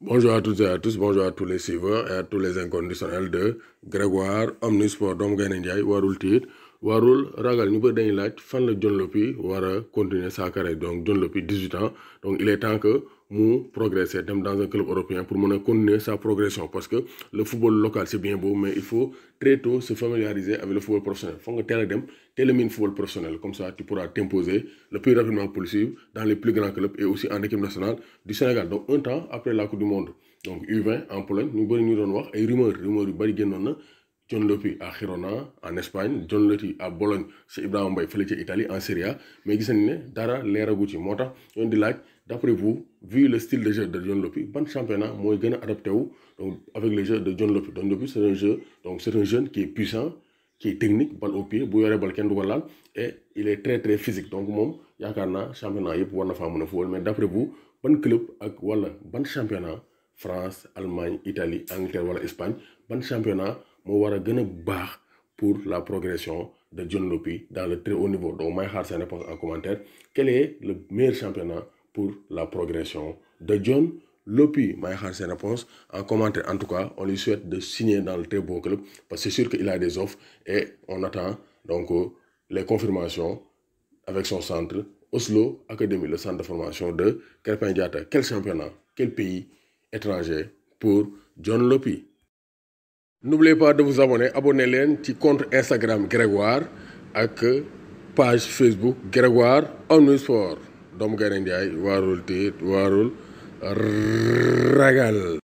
Bonjour à toutes et à tous, bonjour à tous les suiveurs et à tous les inconditionnels de Grégoire, Omnisport, Dom Warul Warultit warul ragal ñu bëri dañuy laaj fan la continuer sa carrière donc 18 ans donc il est temps que nous progresser dem dans un club européen pour mën a continuer sa progression parce que le football local c'est bien beau mais il faut très tôt se familiariser avec le football professionnel Il nga que tu dem teel football professionnel comme ça tu pourras t'imposer le plus rapidement possible dans les plus grands clubs et aussi en équipe nationale du Sénégal donc un temps après la coupe du monde donc U20 en Pologne ñu bëri ñu doon wax ay rumeurs rumeurs yu bëri na John Lopi à Girona en Espagne John Lopi à Bologne c'est Ibrahim Bay, fële Italie en Serie A mais il a ne dara Lera ci moo tax yoon di laaj D'après vous vu le style de jeu de John Lopi ban championnat moi je a adapté avec le jeu de John Lopi John Lopi c'est un jeu donc c'est un jeune qui est puissant qui est technique balle au pied bu et il est très très physique donc y a un championnat yëpp war na faa mais d'après vous ban club ak wala championnat France Allemagne Italie Angleterre wala Espagne ban championnat. Mais va va pour la progression de John Lopi dans le très haut niveau donc en commentaire quel est le meilleur championnat pour la progression de John Lopi je réponse en commentaire en tout cas on lui souhaite de signer dans le très beau club parce que c'est sûr qu'il a des offres et on attend donc euh, les confirmations avec son centre Oslo Academy le centre de formation de Krépin quel championnat quel pays étranger pour John Lopi N'oubliez pas de vous abonner abonnez-vous, ci compte Instagram Grégoire et page Facebook Grégoire Omnisport Dom Gaynde Njaay waarul vous